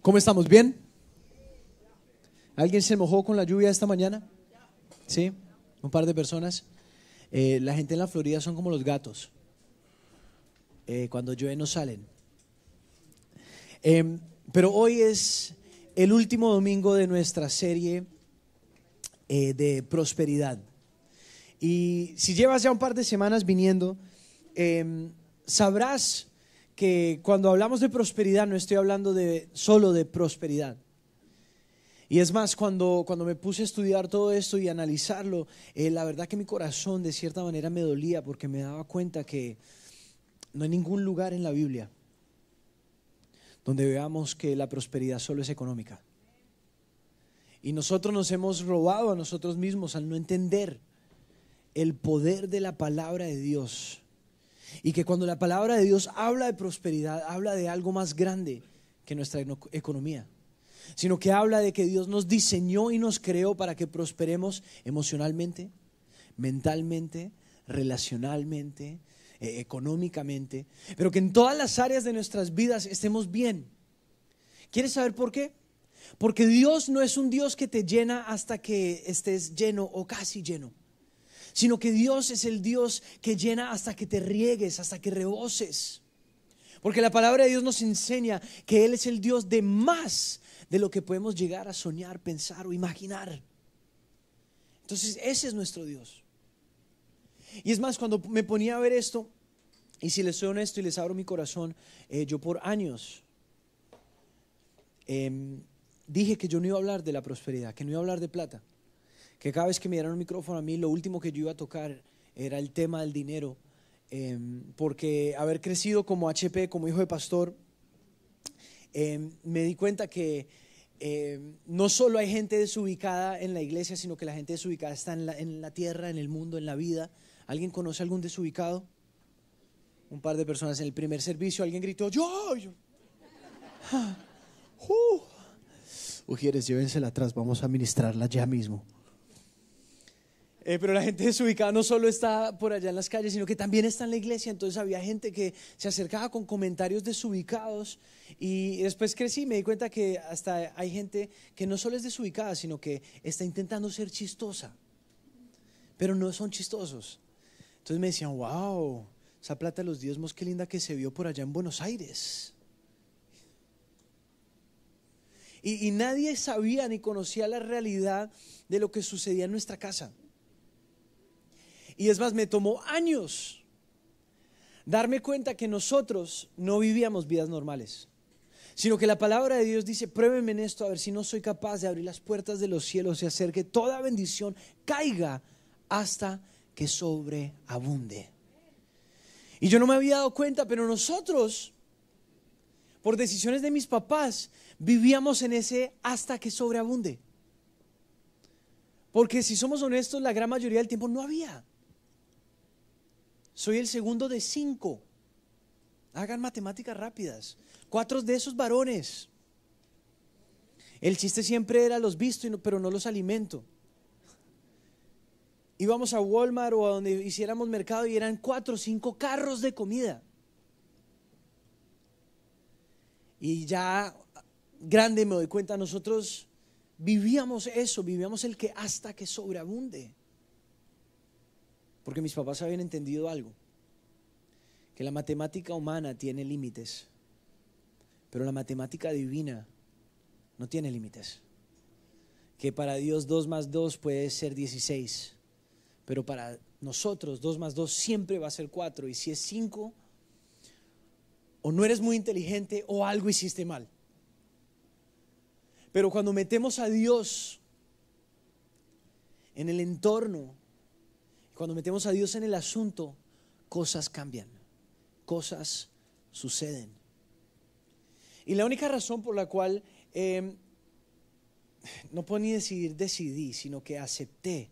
¿Cómo estamos? ¿Bien? ¿Alguien se mojó con la lluvia esta mañana? Sí, un par de personas. Eh, la gente en la Florida son como los gatos. Eh, cuando llueve no salen. Em, pero hoy es el último domingo de nuestra serie eh, de prosperidad. Y si llevas ya un par de semanas viniendo, em, sabrás que cuando hablamos de prosperidad no estoy hablando de, solo de prosperidad. Y es más, cuando, cuando me puse a estudiar todo esto y analizarlo, eh, la verdad que mi corazón de cierta manera me dolía porque me daba cuenta que no hay ningún lugar en la Biblia donde veamos que la prosperidad solo es económica. Y nosotros nos hemos robado a nosotros mismos al no entender el poder de la palabra de Dios y que cuando la palabra de Dios habla de prosperidad, habla de algo más grande que nuestra economía, sino que habla de que Dios nos diseñó y nos creó para que prosperemos emocionalmente, mentalmente, relacionalmente, eh, económicamente, pero que en todas las áreas de nuestras vidas estemos bien. ¿Quieres saber por qué? Porque Dios no es un Dios que te llena hasta que estés lleno o casi lleno sino que Dios es el Dios que llena hasta que te riegues, hasta que reboses. Porque la palabra de Dios nos enseña que Él es el Dios de más de lo que podemos llegar a soñar, pensar o imaginar. Entonces ese es nuestro Dios. Y es más, cuando me ponía a ver esto, y si les soy honesto y les abro mi corazón, eh, yo por años em, dije que yo no iba a hablar de la prosperidad, que no iba a hablar de plata que cada vez que me dieron un micrófono a mí, lo último que yo iba a tocar era el tema del dinero, em, porque haber crecido como HP, como hijo de pastor, em, me di cuenta que em, no solo hay gente desubicada en la iglesia, sino que la gente desubicada está en la, en la tierra, en el mundo, en la vida. ¿Alguien conoce algún desubicado? Un par de personas en el primer servicio, alguien gritó, yo, yo. Ah, uh. Ujieres, llévensela atrás, vamos a ministrarla ya mismo. Eh, pero la gente desubicada no solo está por allá en las calles, sino que también está en la iglesia. Entonces había gente que se acercaba con comentarios desubicados. Y después crecí y me di cuenta que hasta hay gente que no solo es desubicada, sino que está intentando ser chistosa. Pero no son chistosos. Entonces me decían, wow, esa plata de los diosmos qué linda que se vio por allá en Buenos Aires. y nadie sabía ni conocía la realidad de lo que sucedía en nuestra casa. Y es más, me tomó años darme cuenta que nosotros no vivíamos vidas normales, sino que la palabra de Dios dice, pruébeme en esto a ver si no soy capaz de abrir las puertas de los cielos y hacer que toda bendición caiga hasta que sobreabunde. Y yo no me había dado cuenta, pero nosotros, por decisiones de mis papás, vivíamos en ese hasta que sobreabunde. Porque si somos honestos, la gran mayoría del tiempo no había. Soy el segundo de cinco. Hagan matemáticas rápidas. Cuatro de esos varones. El chiste siempre era los visto, pero no los alimento. Íbamos a Walmart o a donde hiciéramos mercado y eran cuatro o cinco carros de comida. Y ya grande me doy cuenta, nosotros vivíamos eso, vivíamos el que hasta que sobreabunde. Porque mis papás habían entendido algo, que la matemática humana tiene límites, pero la matemática divina no tiene límites. Que para Dios 2 más 2 puede ser 16, pero para nosotros 2 más 2 siempre va a ser 4, y si es 5, o no eres muy inteligente o algo hiciste mal. Pero cuando metemos a Dios en el entorno cuando metemos a Dios en el asunto, cosas cambian, cosas suceden. Y la única razón por la cual em, no puedo ni decidir, decidí, sino que acepté,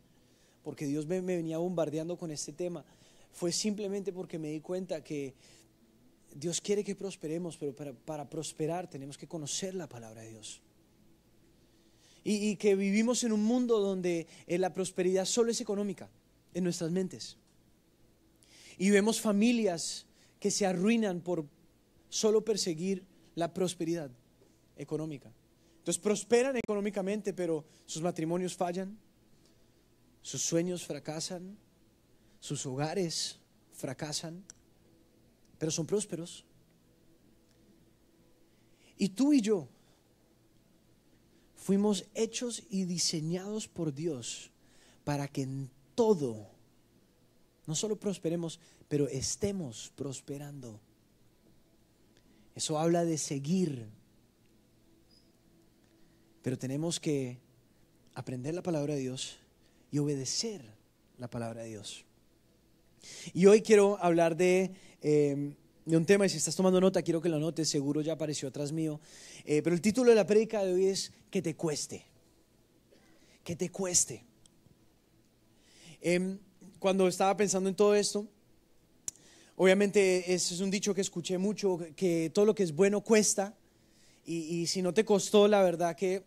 porque Dios me, venía bombardeando con este tema, fue simplemente porque me di cuenta que Dios quiere que prosperemos, pero para, prosperar tenemos que conocer la palabra de Dios. Y, que vivimos en un mundo donde eh, la prosperidad solo es económica en nuestras mentes. Y vemos familias que se arruinan por solo perseguir la prosperidad económica. Entonces prosperan económicamente, pero sus matrimonios fallan, sus sueños fracasan, sus hogares fracasan, pero son prósperos. Y tú y yo fuimos hechos y diseñados por Dios para que en todo, no solo prosperemos, pero estemos prosperando. Eso habla de seguir. Pero tenemos que aprender la palabra de Dios y obedecer la palabra de Dios. Y hoy quiero hablar de, em, un tema, y si estás tomando nota, quiero que lo notes, seguro ya apareció atrás mío. Eh, pero el título de la prédica de hoy es Que te cueste. Que te cueste. Em, cuando estaba pensando en todo esto, obviamente ese es un dicho que escuché mucho, que todo lo que es bueno cuesta, y, si no te costó, la verdad que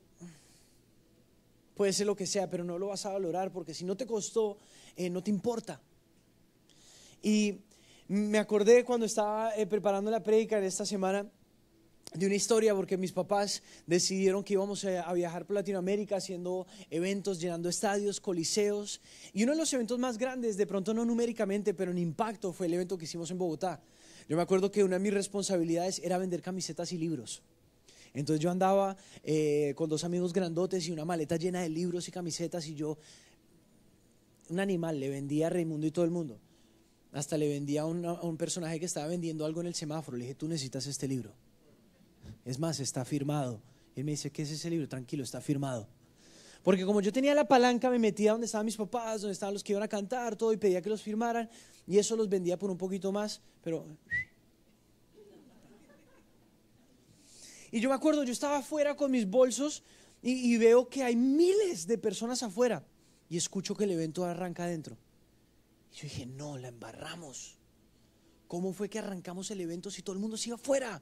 puede ser lo que sea, pero no lo vas a valorar, porque si no te costó, eh, no te importa. Y me acordé cuando estaba eh, preparando la prédica de esta semana, de una historia porque mis papás decidieron que íbamos a viajar por Latinoamérica haciendo eventos, llenando estadios, coliseos. Y uno de los eventos más grandes, de pronto no numéricamente, pero en impacto, fue el evento que hicimos en Bogotá. Yo me acuerdo que una de mis responsabilidades era vender camisetas y libros. Entonces yo andaba eh, con dos amigos grandotes y una maleta llena de libros y camisetas y yo, un animal, le vendía a Raimundo y todo el mundo. Hasta le vendía a, a un personaje que estaba vendiendo algo en el semáforo. Le dije, tú necesitas este libro es más, está firmado. Y me dice, ¿qué es ese libro? Tranquilo, está firmado. Porque como yo tenía la palanca, me metía donde estaban mis papás, donde estaban los que iban a cantar, todo, y pedía que los firmaran. Y eso los vendía por un poquito más, pero... Y yo me acuerdo, yo estaba afuera con mis bolsos y, veo que hay miles de personas afuera. Y escucho que el evento arranca adentro. Y yo dije, no, la embarramos. ¿Cómo fue que arrancamos el evento si todo el mundo sigue afuera?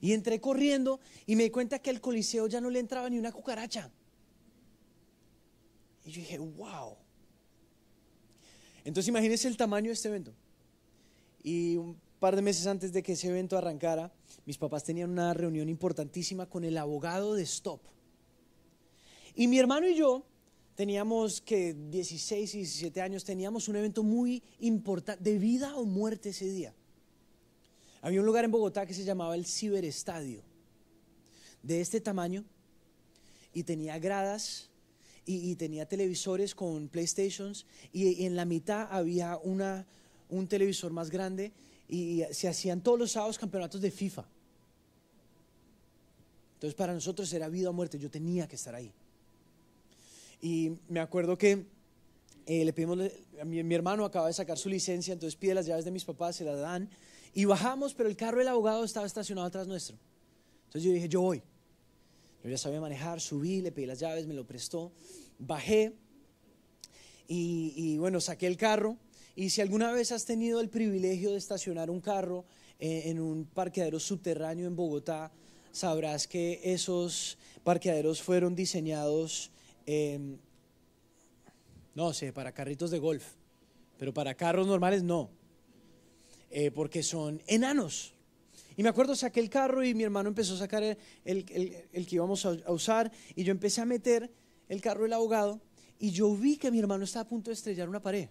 Y entré corriendo y me di cuenta que al coliseo ya no le entraba ni una cucaracha. Y yo dije, wow. Entonces imagínense el tamaño de este evento. Y un par de meses antes de que ese evento arrancara, mis papás tenían una reunión importantísima con el abogado de Stop. Y mi hermano y yo teníamos que 16 y 17 años, teníamos un evento muy importante de vida o muerte ese día. Había un lugar en Bogotá que se llamaba el Ciberestadio, de este tamaño, y tenía gradas y, tenía televisores con PlayStations, y, en la mitad había una, un televisor más grande, y, se hacían todos los sábados campeonatos de FIFA. Entonces para nosotros era vida o muerte, yo tenía que estar ahí. Y me acuerdo que eh, le pedimos, mi, mi hermano acaba de sacar su licencia, entonces pide las llaves de mis papás, se las dan y bajamos, pero el carro del abogado estaba estacionado atrás nuestro. Entonces yo dije, yo voy. Yo ya sabía manejar, subí, le pedí las llaves, me lo prestó, bajé y, bueno, saqué el carro. Y si alguna vez has tenido el privilegio de estacionar un carro eh, en un parqueadero subterráneo en Bogotá, sabrás que esos parqueaderos fueron diseñados, em, no sé, para carritos de golf, pero para carros normales no. Eh, porque son enanos. Y me acuerdo, saqué el carro y mi hermano empezó a sacar el, que íbamos a, usar y yo empecé a meter el carro del abogado y yo vi que mi hermano estaba a punto de estrellar una pared.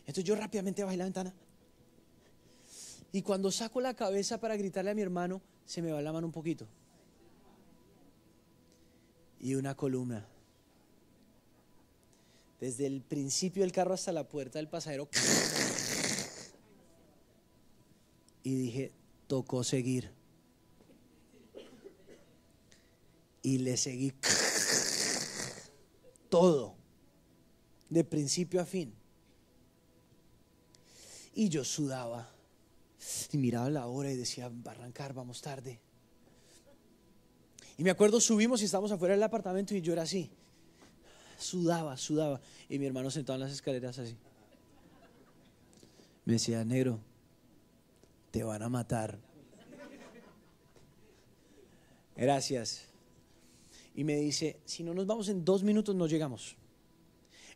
Entonces yo rápidamente bajé la ventana y cuando saco la cabeza para gritarle a mi hermano, se me va la mano un poquito. Y una columna. Desde el principio del carro hasta la puerta del pasajero y dije, tocó seguir. Y le seguí todo, de principio a fin. Y yo sudaba y miraba la hora y decía, va a arrancar, vamos tarde. Y me acuerdo, subimos y estábamos afuera del apartamento y yo era así. Sudaba, sudaba. Y mi hermano sentado en las escaleras así. Me decía, negro, te van a matar. Gracias. Y me dice, si no nos vamos en dos minutos, no llegamos.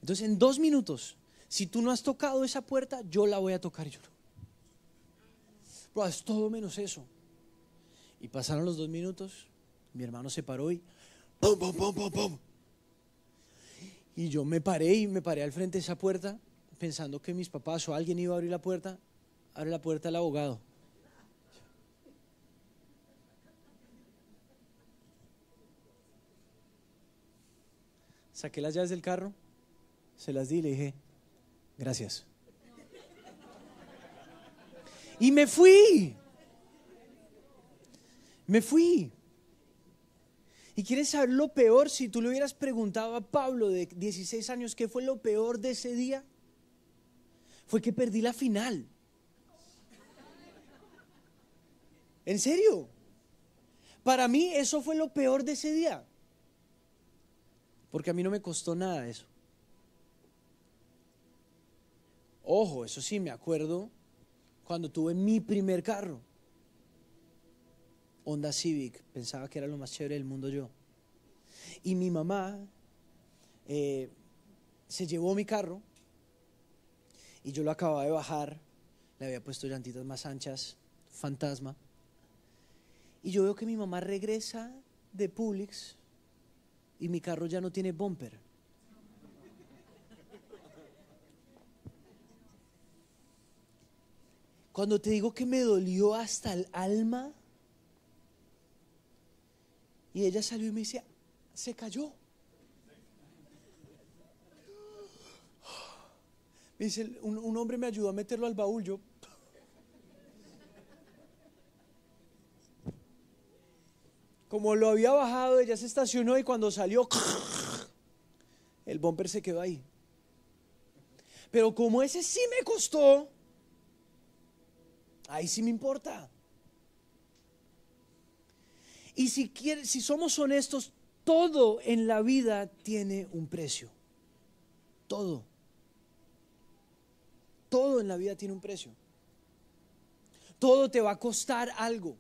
Entonces, en dos minutos, si tú no has tocado esa puerta, yo la voy a tocar yo. es todo menos eso. Y pasaron los dos minutos, mi hermano se paró y Y yo me paré y me paré al frente de esa puerta, pensando que mis papás o alguien iba a abrir la puerta. Abre la puerta al abogado. saqué las llaves del carro, se las di y le dije, gracias. Y me fui. Me fui. Y quieres saber lo peor, si tú le hubieras preguntado a Pablo de 16 años qué fue lo peor de ese día, fue que perdí la final. ¿En serio? Para mí eso fue lo peor de ese día. Porque a mí no me costó nada eso. Ojo, eso sí, me acuerdo cuando tuve mi primer carro. Honda Civic, pensaba que era lo más chévere del mundo yo. Y mi mamá eh, se llevó mi carro y yo lo acababa de bajar, le había puesto llantitas más anchas, fantasma. Y yo veo que mi mamá regresa de Publix y mi carro ya no tiene bumper. Cuando te digo que me dolió hasta el alma, y ella salió y me dice, se cayó. Me dice, un, un hombre me ayudó a meterlo al baúl, yo Como lo había bajado, ella se estacionó y cuando salió, el bumper se quedó ahí. Pero como ese sí me costó, ahí sí me importa. Y si, si somos honestos, todo en la vida tiene un precio. Todo. Todo en la vida tiene un precio. Todo te va a costar algo.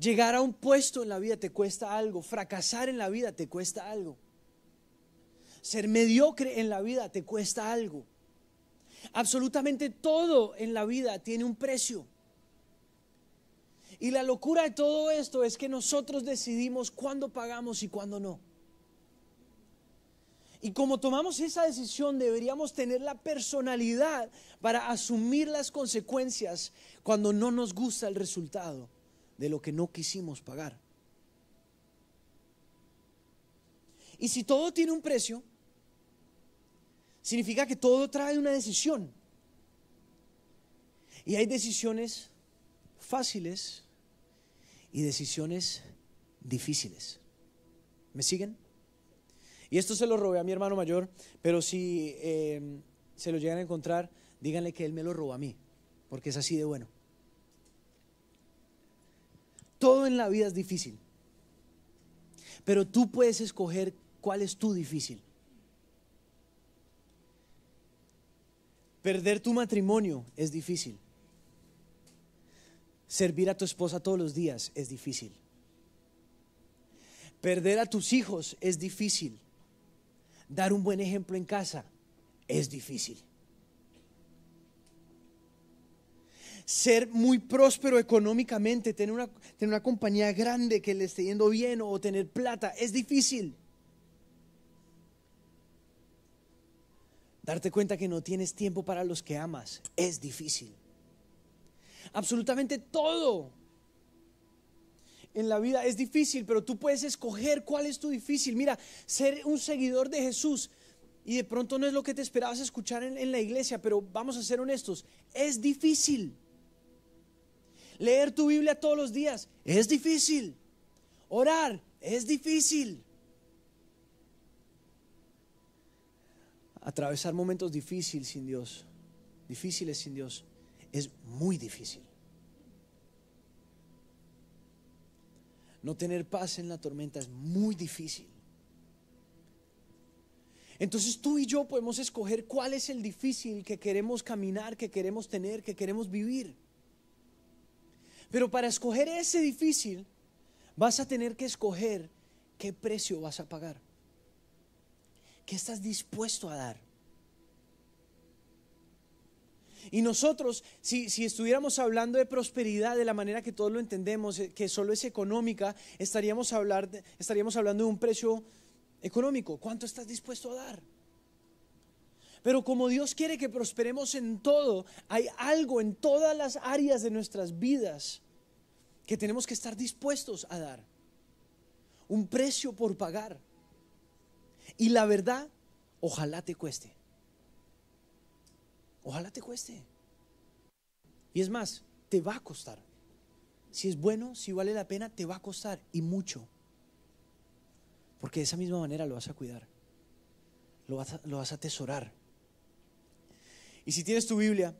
Llegar a un puesto en la vida te cuesta algo, fracasar en la vida te cuesta algo, ser mediocre en la vida te cuesta algo. Absolutamente todo en la vida tiene un precio. Y la locura de todo esto es que nosotros decidimos cuándo pagamos y cuándo no. Y como tomamos esa decisión, deberíamos tener la personalidad para asumir las consecuencias cuando no nos gusta el resultado de lo que no quisimos pagar. Y si todo tiene un precio, significa que todo trae una decisión. Y hay decisiones fáciles y decisiones difíciles. ¿Me siguen? Y esto se lo robé a mi hermano mayor, pero si eh, se lo llegan a encontrar, díganle que él me lo robó a mí, porque es así de bueno. Todo en la vida es difícil. Pero tú puedes escoger cuál es tu difícil. Perder tu matrimonio es difícil. Servir a tu esposa todos los días es difícil. Perder a tus hijos es difícil. Dar un buen ejemplo en casa es difícil. ser muy próspero económicamente, tener una, una compañía grande que le esté yendo bien o tener plata. Es difícil. Darte cuenta que no tienes tiempo para los que amas. Es difícil. Absolutamente todo en la vida es difícil, pero tú puedes escoger cuál es tu difícil. Mira, ser un seguidor de Jesús y de pronto no es lo que te esperabas escuchar en la iglesia, pero vamos a ser honestos, es difícil. Leer tu Biblia todos los días es difícil. Orar es difícil. Atravesar momentos difíciles sin Dios, difíciles sin Dios, es muy difícil. No tener paz en la tormenta es muy difícil. Entonces tú y yo podemos escoger cuál es el difícil que queremos caminar, que queremos tener, que queremos vivir. Pero para escoger ese difícil, vas a tener que escoger qué precio vas a pagar. ¿Qué estás dispuesto a dar? Y nosotros, si, estuviéramos hablando de prosperidad de la manera que todos lo entendemos, eh, que solo es económica, estaríamos, estaríamos hablando de un precio económico. ¿Cuánto estás dispuesto a dar? Pero como Dios quiere que prosperemos en todo, hay algo en todas las áreas de nuestras vidas que tenemos que estar dispuestos a dar. Un precio por pagar. Y la verdad, ojalá te cueste. Ojalá te cueste. Y es más, te va a costar. Si es bueno, si vale la pena, te va a costar y mucho. Porque de esa misma manera lo vas a cuidar. Lo vas a, a atesorar. Y si tienes tu Biblia,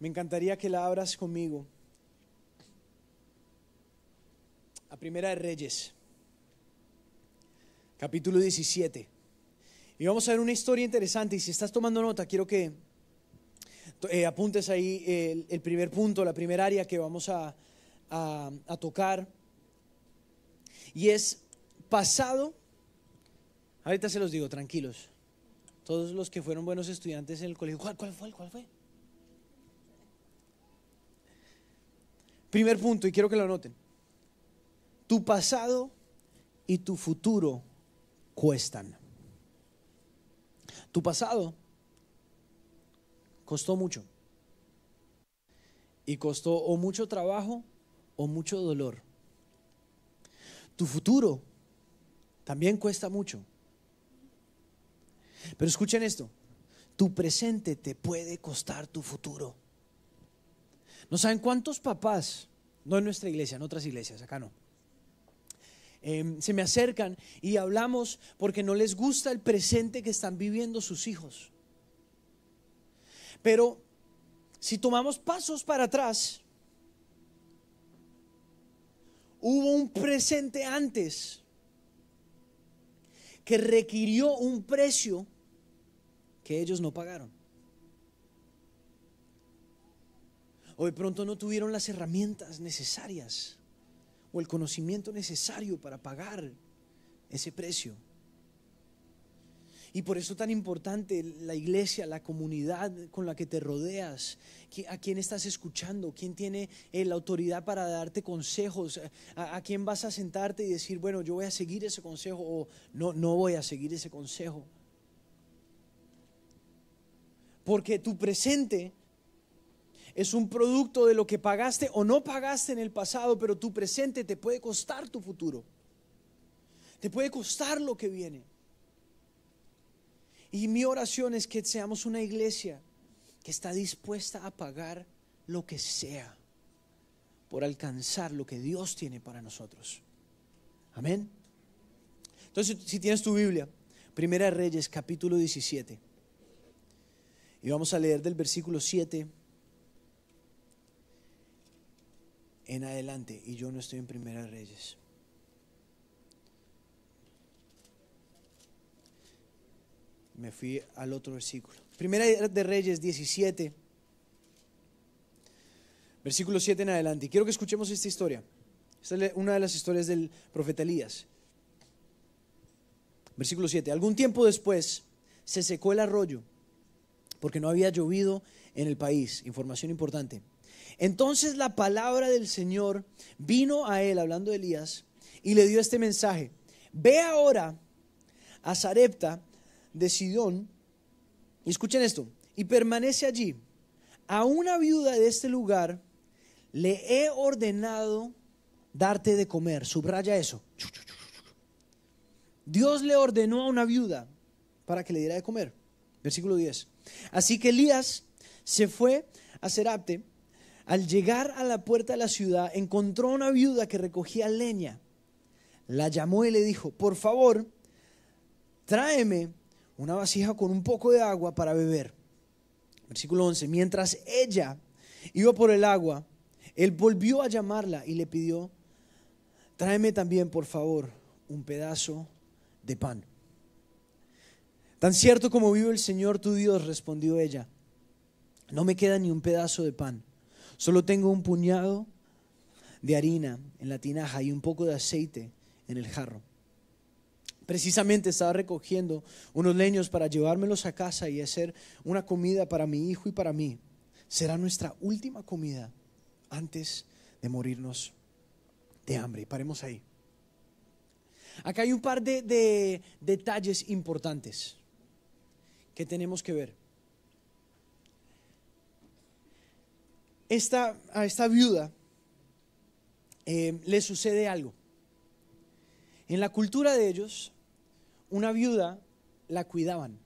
me encantaría que la abras conmigo. A Primera de Reyes, capítulo 17. Y vamos a ver una historia interesante. Y si estás tomando nota, quiero que eh, apuntes ahí el, primer punto, la primera área que vamos a tocar. Y es pasado. Ahorita se los digo, tranquilos. Todos los que fueron buenos estudiantes en el colegio, ¿cuál, fue? ¿Cuál fue? Primer punto, y quiero que lo anoten. Tu pasado y tu futuro cuestan. Tu pasado costó mucho. Y costó o mucho trabajo o mucho dolor. Tu futuro también cuesta mucho. Pero escuchen esto, tu presente te puede costar tu futuro. No saben cuántos papás, no en nuestra iglesia, en otras iglesias, acá no, em, se me acercan y hablamos porque no les gusta el presente que están viviendo sus hijos. Pero si tomamos pasos para atrás, hubo un presente antes que requirió un precio que ellos no pagaron. O de pronto no tuvieron las herramientas necesarias o el conocimiento necesario para pagar ese precio. Y por eso tan importante la iglesia, la comunidad con la que te rodeas, a quién estás escuchando, quién tiene eh, la autoridad para darte consejos, eh, a, quién vas a sentarte y decir, bueno, yo voy a seguir ese consejo o no, no voy a seguir ese consejo. Porque tu presente es un producto de lo que pagaste o no pagaste en el pasado, pero tu presente te puede costar tu futuro. Te puede costar lo que viene. Y mi oración es que seamos una iglesia que está dispuesta a pagar lo que sea por alcanzar lo que Dios tiene para nosotros. Amén. Entonces, si tienes tu Biblia, Primera Reyes, capítulo 17. Y vamos a leer del versículo 7 en adelante. Y yo no estoy en Primera Reyes. Me fui al otro versículo. Primera de Reyes 17, versículo 7 en adelante. Y Quiero que escuchemos esta historia. Esta es una de las historias del profeta Elías. Versículo 7. Algún tiempo después se secó el arroyo porque no había llovido en el país. Información importante. Entonces la palabra del Señor vino a él, hablando de Elías, y le dio este mensaje. Ve ahora a Sarepta de Sidón, y escuchen esto, y permanece allí. A una viuda de este lugar le he ordenado darte de comer. Subraya eso. Dios le ordenó a una viuda para que le diera de comer. Versículo 10. Así que Elías se fue a Serapte. Al llegar a la puerta de la ciudad, encontró a una viuda que recogía leña. La llamó y le dijo, por favor, tráeme una vasija con un poco de agua para beber. Versículo 11, mientras ella iba por el agua, él volvió a llamarla y le pidió, tráeme también, por favor, un pedazo de pan. Tan cierto como vive el Señor tu Dios, respondió ella, no me queda ni un pedazo de pan, solo tengo un puñado de harina en la tinaja y un poco de aceite en el jarro. Precisamente estaba recogiendo unos leños para llevármelos a casa y hacer una comida para mi hijo y para mí. Será nuestra última comida antes de morirnos de hambre. paremos ahí. Acá hay un par de detalles importantes que tenemos que ver. Esta, a esta viuda eh, le sucede algo. En la cultura de ellos, una viuda la cuidaban.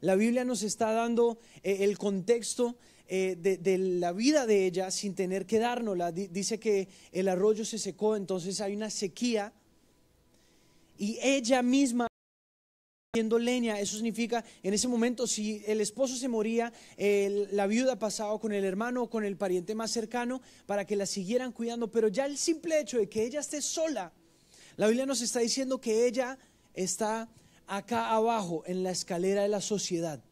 La Biblia nos está dando eh, el contexto eh, de, de, la vida de ella sin tener que dárnosla. dice que el arroyo se secó, entonces hay una sequía y ella misma leña. Eso significa, en ese momento, si el esposo se moría, la viuda pasaba con el hermano o con el pariente más cercano para que la siguieran cuidando. Pero ya el simple hecho de que ella esté sola, la Biblia nos está diciendo que ella está acá abajo, en la escalera de la sociedad.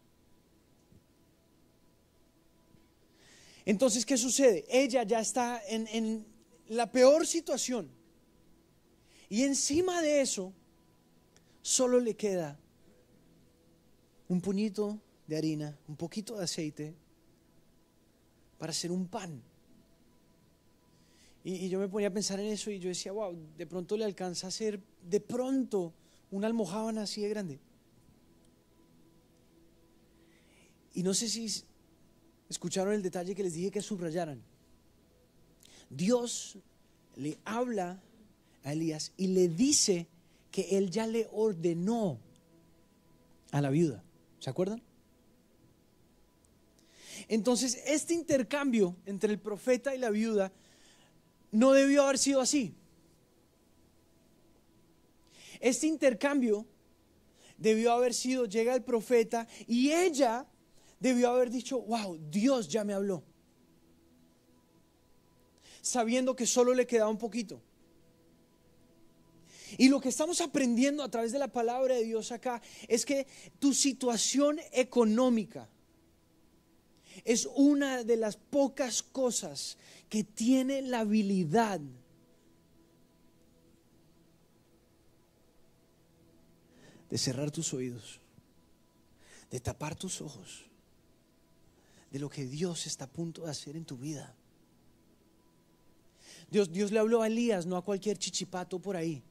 Entonces, ¿qué sucede? Ella ya está en, la peor situación. Y encima de eso, solo le queda un puñito de harina, un poquito de aceite para hacer un pan. Y, yo me ponía a pensar en eso y yo decía, wow, de pronto le alcanza a hacer de pronto una almohada así de grande. Y no sé si escucharon el detalle que les dije que subrayaran. Dios le habla a Elías y le dice que él ya le ordenó a la viuda. ¿Se acuerdan? Entonces, este intercambio entre el profeta y la viuda no debió haber sido así. Este intercambio debió haber sido, llega el profeta y ella debió haber dicho, wow, Dios ya me habló, sabiendo que solo le quedaba un poquito. Y lo que estamos aprendiendo a través de la palabra de Dios acá es que tu situación económica es una de las pocas cosas que tiene la habilidad de cerrar tus oídos, de tapar tus ojos, de lo que Dios está a punto de hacer en tu vida. Dios, Dios le habló a Elías, no a cualquier chichipato por ahí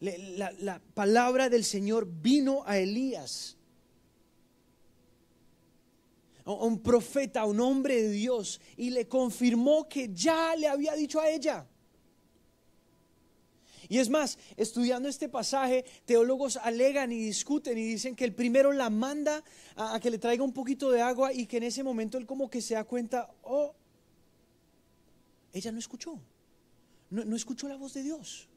la, palabra del Señor vino a Elías. A un profeta, un hombre de Dios, y le confirmó que ya le había dicho a ella. Y es más, estudiando este pasaje, teólogos alegan y discuten y dicen que el primero la manda a, que le traiga un poquito de agua y que en ese momento él como que se da cuenta, oh, ella no escuchó, no escuchó la voz de Dios.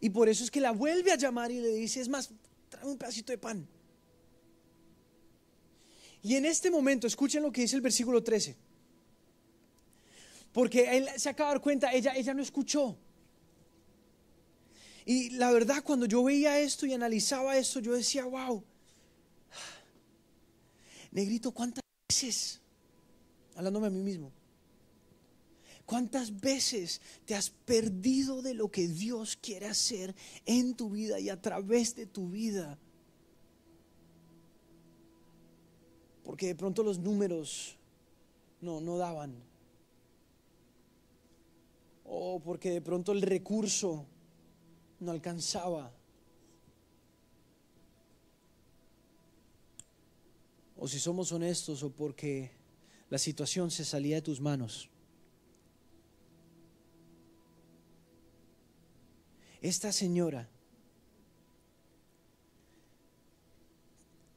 Y por eso es que la vuelve a llamar y le dice, es más, trae un pedacito de pan. Y en este momento, escuchen lo que dice el versículo 13. Porque él se acaba de dar cuenta, ella, ella no escuchó. Y la verdad, cuando yo veía esto y analizaba esto, yo decía, wow, negrito, ¿cuántas veces? Hablándome a mí mismo ¿Cuántas veces te has perdido de lo que Dios quiere hacer en tu vida y a través de tu vida? Porque de pronto los números no, no daban. O porque de pronto el recurso no alcanzaba. O si somos honestos, o porque la situación se salía de tus manos. Esta señora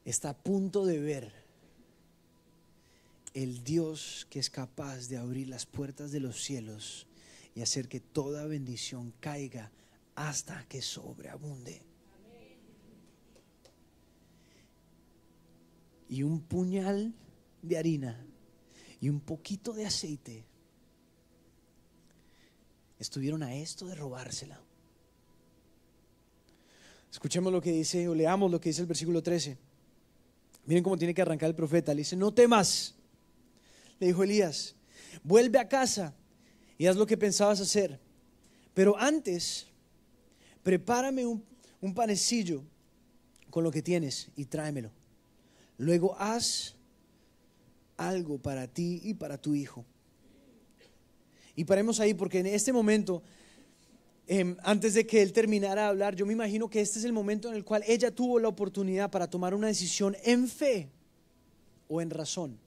está a punto de ver el Dios que es capaz de abrir las puertas de los cielos y hacer que toda bendición caiga hasta que sobreabunde. Y un puñal de harina y un poquito de aceite estuvieron a esto de robársela. Escuchemos lo que dice, o leamos lo que dice el versículo 13. Miren cómo tiene que arrancar el profeta. Le dice, no temas, le dijo Elías, vuelve a casa y haz lo que pensabas hacer. Pero antes, prepárame un, un panecillo con lo que tienes y tráemelo. Luego haz algo para ti y para tu hijo. Y paremos ahí porque en este momento Em, antes de que él terminara de hablar, yo me imagino que este es el momento en el cual ella tuvo la oportunidad para tomar una decisión en fe o en razón.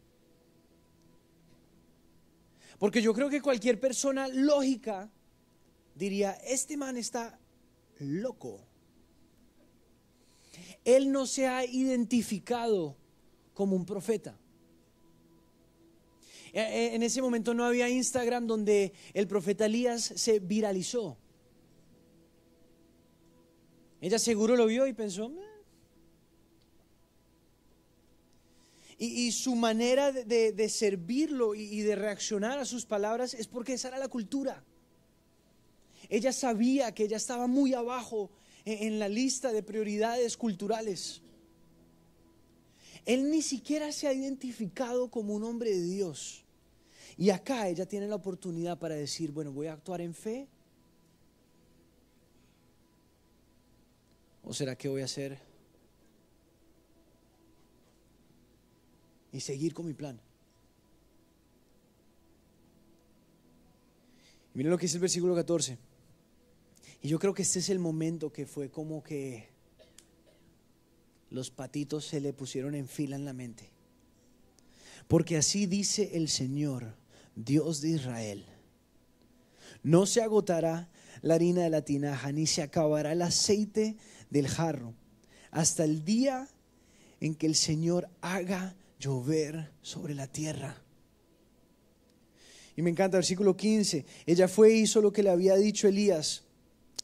Porque yo creo que cualquier persona lógica diría, este man está loco. Él no se ha identificado como un profeta. E, e, en ese momento no había Instagram donde el profeta Elías se viralizó. Ella seguro lo vio y pensó, Y, su manera de, servirlo y, de reaccionar a sus palabras es porque esa era la cultura. Ella sabía que ella estaba muy abajo en la lista de prioridades culturales. Él ni siquiera se ha identificado como un hombre de Dios. Y acá ella tiene la oportunidad para decir, bueno, voy a actuar en fe ¿O será que voy a hacer? Y seguir con mi plan. miren lo que dice el versículo 14. Y yo creo que este es el momento que fue como que los patitos se le pusieron en fila en la mente. Porque así dice el Señor, Dios de Israel. No se agotará la harina de la tinaja, ni se acabará el aceite del jarro, hasta el día en que el Señor haga llover sobre la tierra. Y me encanta, el versículo 15, ella fue y e hizo lo que le había dicho Elías,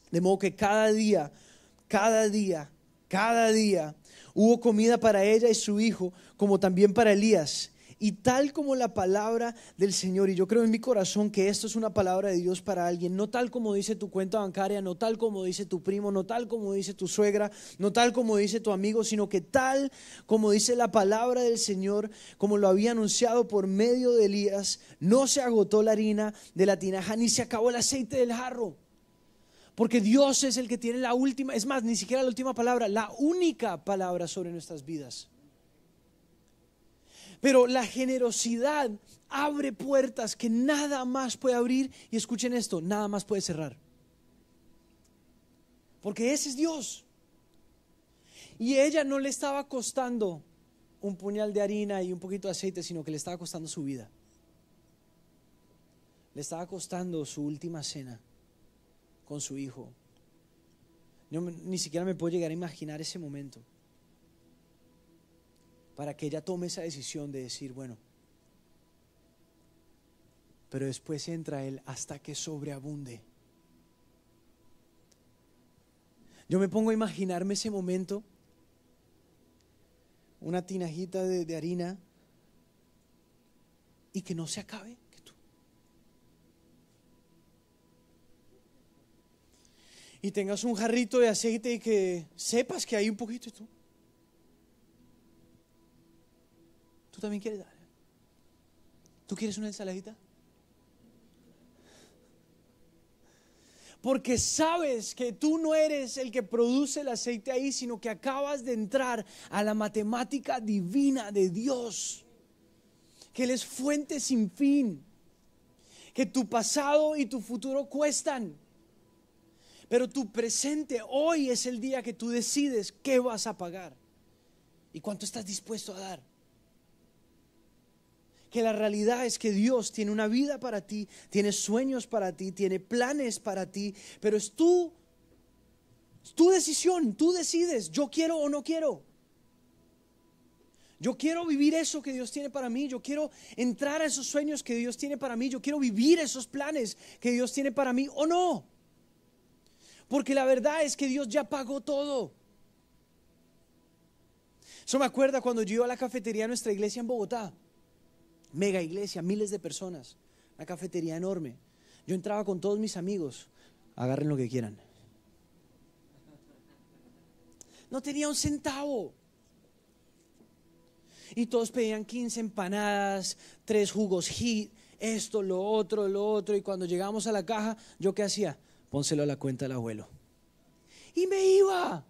de modo que cada día, cada día, cada día hubo comida para ella y su hijo, como también para Elías. Y tal como la palabra del Señor, y yo creo en mi corazón que esto es una palabra de Dios para alguien, no tal como dice tu cuenta bancaria, no tal como dice tu primo, no tal como dice tu suegra, no tal como dice tu amigo, sino que tal como dice la palabra del Señor, como lo había anunciado por medio de Elías, no se agotó la harina de la tinaja, ni se acabó el aceite del jarro. Porque Dios es el que tiene la última, es más, ni siquiera la última palabra, la única palabra sobre nuestras vidas. Pero la generosidad abre puertas que nada más puede abrir y escuchen esto, nada más puede cerrar. Porque ese es Dios. Y ella no le estaba costando un puñal de harina y un poquito de aceite, sino que le estaba costando su vida. Le estaba costando su última cena con su hijo. ni siquiera me puedo llegar a imaginar ese momento para que ella tome esa decisión de decir, bueno, pero después entra Él hasta que sobreabunde. Yo me pongo a imaginarme ese momento, una tinajita de, harina, y que no se acabe. Que tú. Y tengas un jarrito de aceite y que sepas que hay un poquito y tú. ¿Tú también quieres dar? ¿Tú quieres una ensaladita? Porque sabes que tú no eres el que produce el aceite ahí, sino que acabas de entrar a la matemática divina de Dios, que Él es fuente sin fin, que tu pasado y tu futuro cuestan, pero tu presente hoy es el día que tú decides qué vas a pagar y cuánto estás dispuesto a dar que la realidad es que Dios tiene una vida para ti, tiene sueños para ti, tiene planes para ti, pero es tú, tu decisión, tú decides, yo quiero o no quiero. Yo quiero vivir eso que Dios tiene para mí. Yo quiero entrar a esos sueños que Dios tiene para mí. Yo quiero vivir esos planes que Dios tiene para mí o no. Porque la verdad es que Dios ya pagó todo. Eso me acuerda cuando yo iba a la cafetería de nuestra iglesia en Bogotá mega iglesia, miles de personas, una cafetería enorme. Yo entraba con todos mis amigos, agarren lo que quieran. No tenía un centavo. Y todos pedían 15 empanadas, tres jugos hit, esto, lo otro, lo otro. Y cuando llegamos a la caja, ¿yo qué hacía? Pónselo a la cuenta del abuelo. Y me iba.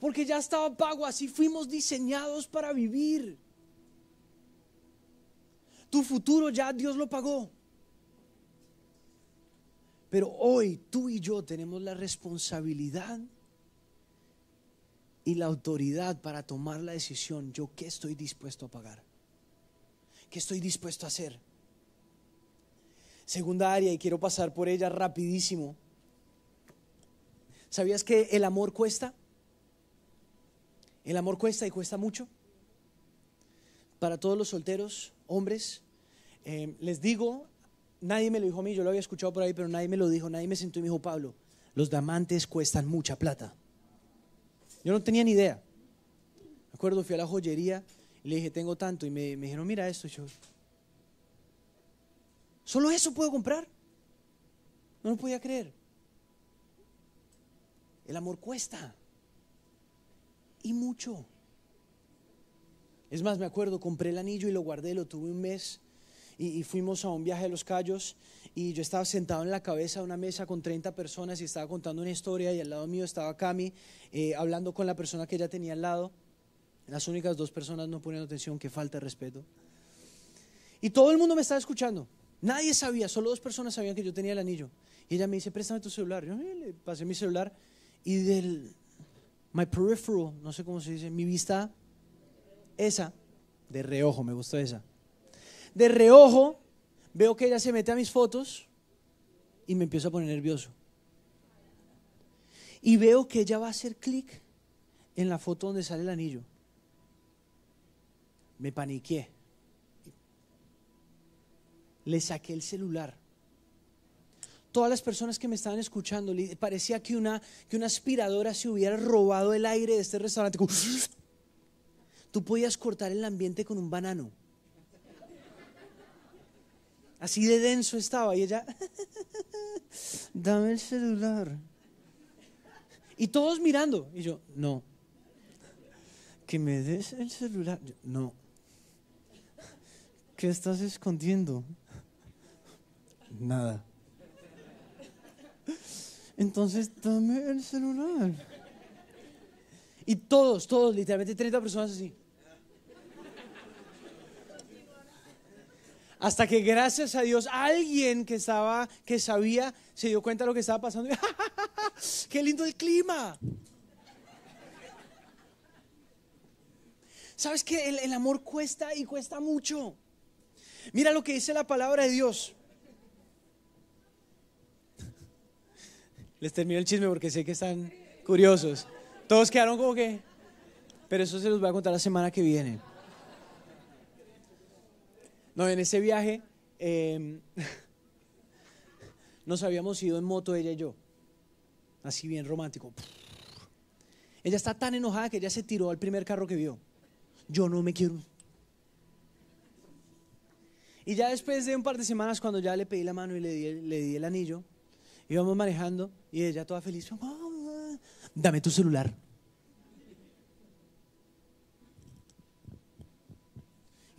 Porque ya estaba pago, así fuimos diseñados para vivir. Tu futuro ya Dios lo pagó. Pero hoy tú y yo tenemos la responsabilidad y la autoridad para tomar la decisión. Yo qué estoy dispuesto a pagar. ¿Qué estoy dispuesto a hacer? Segunda área, y quiero pasar por ella rapidísimo. ¿Sabías que el amor cuesta? El amor cuesta y cuesta mucho. Para todos los solteros, hombres. Em, les digo, nadie me lo dijo a mí, yo lo había escuchado por ahí, pero nadie me lo dijo, nadie me sentó y me dijo, Pablo, los diamantes cuestan mucha plata. Yo no tenía ni idea. Me acuerdo, fui a la joyería y le dije, tengo tanto. Y me, dijeron, mira esto. yo, ¿solo eso puedo comprar? No lo podía creer. El amor cuesta. Y mucho. Es más, me acuerdo, compré el anillo y lo guardé, lo tuve un mes y, fuimos a un viaje a Los Cayos y yo estaba sentado en la cabeza de una mesa con 30 personas y estaba contando una historia y al lado mío estaba Cami eh, hablando con la persona que ella tenía al lado. Las únicas dos personas no poniendo atención, que falta de respeto. Y todo el mundo me estaba escuchando. Nadie sabía, solo dos personas sabían que yo tenía el anillo. Y ella me dice, préstame tu celular. Yo eh, le pasé mi celular y del my peripheral, no sé cómo se dice, mi vista esa, de reojo, me gustó esa. De reojo, veo que ella se mete a mis fotos y me empiezo a poner nervioso. Y veo que ella va a hacer clic en la foto donde sale el anillo. Me paniqué. Le saqué el celular. Todas las personas que me estaban escuchando, parecía que una, que una aspiradora se hubiera robado el aire de este restaurante tú podías cortar el ambiente con un banano. Así de denso estaba y ella, dame el celular. Y todos mirando. Y yo, no. Que me des el celular. no. ¿Qué estás escondiendo? Nada. Entonces, dame el celular. Y todos, todos, literalmente 30 personas así. Hasta que gracias a Dios alguien que estaba, que sabía, se dio cuenta de lo que estaba pasando. qué lindo el clima! ¿Sabes que el, el amor cuesta y cuesta mucho? Mira lo que dice la palabra de Dios. Les termino el chisme porque sé que están curiosos. Todos quedaron como que... Pero eso se los voy a contar la semana que viene. No, en ese viaje em, nos habíamos ido en moto ella y yo. Así bien romántico. Ella está tan enojada que ella se tiró al primer carro que vio. Yo no me quiero. Y ya después de un par de semanas, cuando ya le pedí la mano y le di, le di el anillo, íbamos manejando y ella toda feliz, dame tu celular.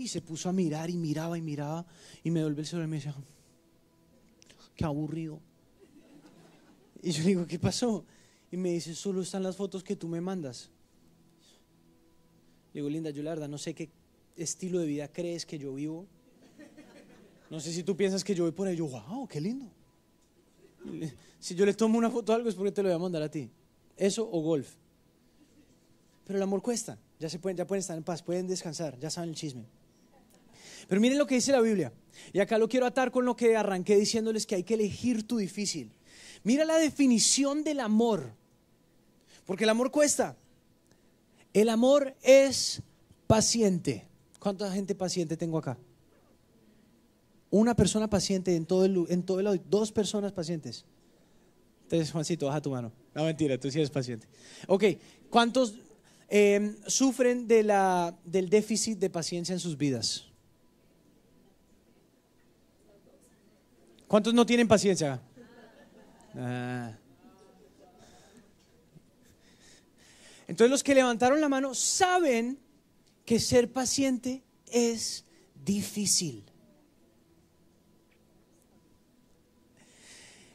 Y se puso a mirar y miraba y miraba y me devolvió el celular y me decía, qué aburrido. Y yo le digo, ¿qué pasó? Y me dice, solo están las fotos que tú me mandas. Le digo, Linda, yo la verdad no sé qué estilo de vida crees que yo vivo. No sé si tú piensas que yo voy por ahí, yo, wow, qué lindo. Si yo le tomo una foto a algo es porque te lo voy a mandar a ti. Eso o golf. Pero el amor cuesta. Ya, se pueden, ya pueden estar en paz, pueden descansar, ya saben el chisme. Pero miren lo que dice la Biblia. Y acá lo quiero atar con lo que arranqué diciéndoles que hay que elegir tu difícil. Mira la definición del amor. Porque el amor cuesta. El amor es paciente. ¿Cuánta gente paciente tengo acá? Una persona paciente en todo el, en todo dos personas pacientes. Entonces, Juancito, baja tu mano. No, mentira, tú sí eres paciente. Ok, ¿cuántos eh, sufren del déficit de paciencia en sus vidas? ¿Cuántos no tienen paciencia? Ah. Entonces los que levantaron la mano saben que ser paciente es difícil.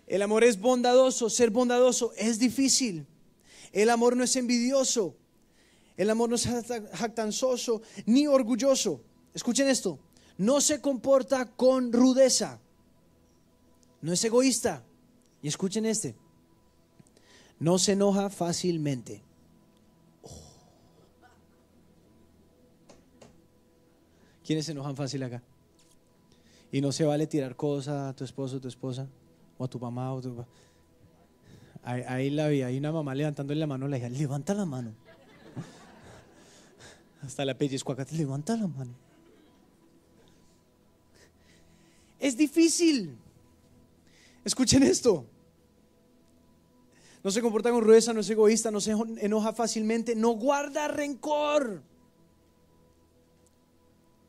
El amor es bondadoso, ser bondadoso es difícil. El amor no es envidioso. El amor no es jactanzoso ni orgulloso. Escuchen esto, no se comporta con rudeza. No es egoísta. Y escuchen este. No se enoja fácilmente. Oh. ¿Quiénes se enojan fácil acá? Y no se vale tirar cosas a tu esposo, tu esposa, o a tu mamá, o tu Ahí, la vi, hay una mamá levantándole la mano, la hija, levanta la mano. Hasta la te levanta la mano. Es difícil. Escuchen esto. No se comporta con rudeza, no es egoísta, no se enoja fácilmente, no guarda rencor.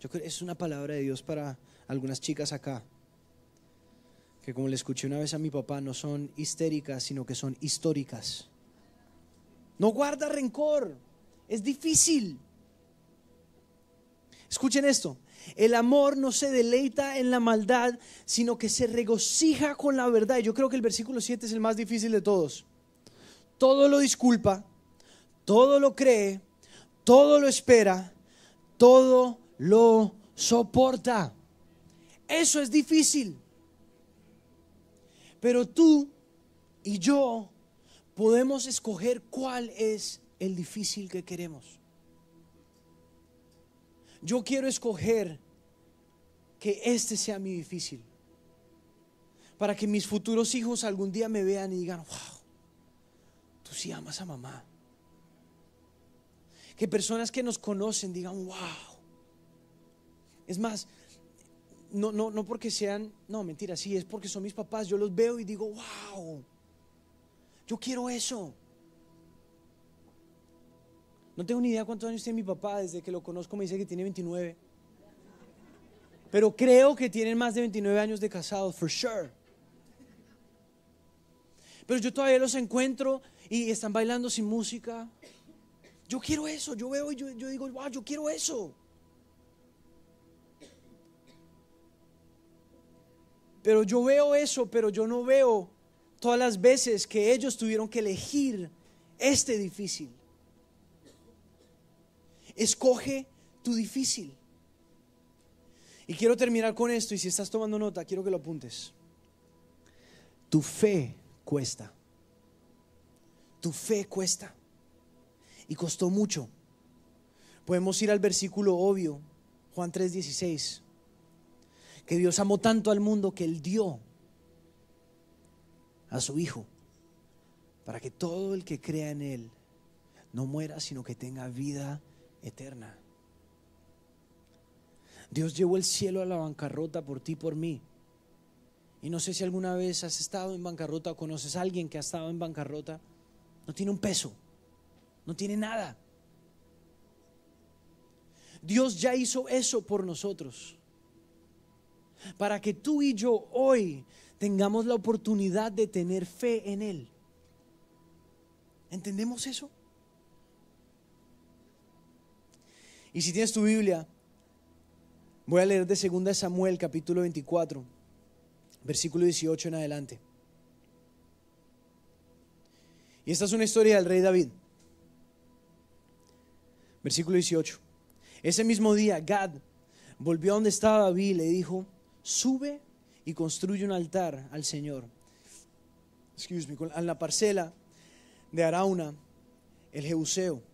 Yo creo que es una palabra de Dios para algunas chicas acá, que como le escuché una vez a mi papá, no son histéricas, sino que son históricas. No guarda rencor, es difícil. Escuchen esto, el amor no se deleita en la maldad, sino que se regocija con la verdad. Yo creo que el versículo 7 es el más difícil de todos. Todo lo disculpa, todo lo cree, todo lo espera, todo lo soporta. Eso es difícil. Pero tú y yo podemos escoger cuál es el difícil que queremos. Yo quiero escoger que este sea mi difícil. Para que mis futuros hijos algún día me vean y digan, wow, tú sí amas a mamá. Que personas que nos conocen digan, wow. Es más, no, no, no porque sean, no, mentira, sí, es porque son mis papás. Yo los veo y digo, wow, yo quiero eso. No tengo ni idea cuántos años tiene mi papá, desde que lo conozco me dice que tiene 29. Pero creo que tienen más de 29 años de casados, for sure. Pero yo todavía los encuentro y están bailando sin música. Yo quiero eso, yo veo y yo, digo, wow, yo quiero eso. Pero yo veo eso, pero yo no veo todas las veces que ellos tuvieron que elegir este difícil. Escoge tu difícil. Y quiero terminar con esto, y si estás tomando nota, quiero que lo apuntes. Tu fe cuesta. Tu fe cuesta. Y costó mucho. Podemos ir al versículo obvio, Juan 16 que Dios amó tanto al mundo que Él dio a su Hijo, para que todo el que crea en Él no muera, sino que tenga vida eterna. Dios llevó el cielo a la bancarrota por ti, por mí. Y no sé si alguna vez has estado en bancarrota o conoces a alguien que ha estado en bancarrota. No tiene un peso, no tiene nada. Dios ya hizo eso por nosotros. Para que tú y yo hoy tengamos la oportunidad de tener fe en Él. ¿Entendemos eso? Y si tienes tu Biblia, voy a leer de 2 Samuel capítulo 24, versículo 18 en adelante. Y esta es una historia del rey David. Versículo 18. Ese mismo día, Gad volvió a donde estaba David y le dijo, sube y construye un altar al Señor. Excuse me, en la parcela de Arauna, el Jeuseo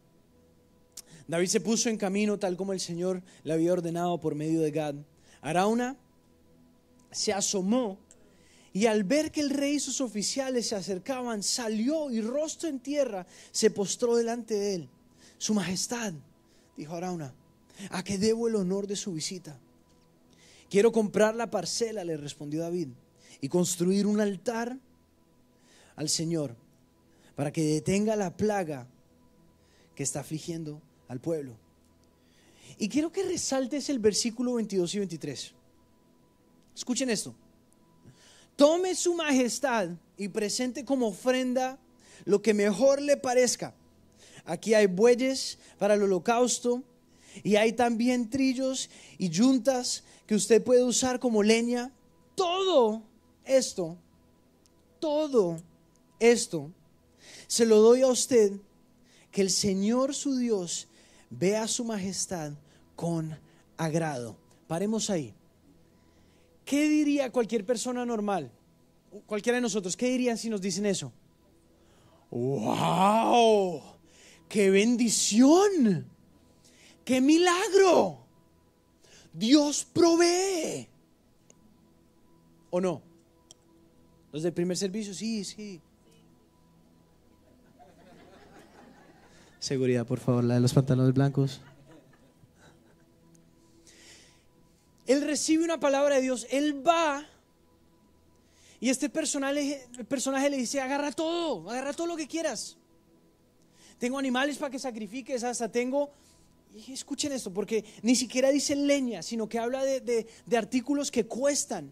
David se puso en camino tal como el Señor le había ordenado por medio de Gad. Arauna se asomó y al ver que el rey y sus oficiales se acercaban, salió y rostro en tierra se postró delante de él. Su majestad, dijo Arauna, ¿a qué debo el honor de su visita? Quiero comprar la parcela, le respondió David, y construir un altar al Señor para que detenga la plaga que está afligiendo al pueblo. Y quiero que resaltes el versículo 22 y 23. Escuchen esto. Tome su majestad y presente como ofrenda lo que mejor le parezca. Aquí hay bueyes para el holocausto y hay también trillos y yuntas que usted puede usar como leña. Todo esto, todo esto, se lo doy a usted que el Señor su Dios Ve a su majestad con agrado. Paremos ahí. ¿Qué diría cualquier persona normal? Cualquiera de nosotros, ¿qué dirían si nos dicen eso? ¡Wow! ¡Qué bendición! ¡Qué milagro! Dios provee. ¿O no? Los del primer servicio, sí, sí. Seguridad, por favor, la de los pantalones blancos. Él recibe una palabra de Dios, él va y este personaje, el personaje le dice, agarra todo, agarra todo lo que quieras. Tengo animales para que sacrifiques, hasta tengo, escuchen esto, porque ni siquiera dice leña, sino que habla de artículos que cuestan.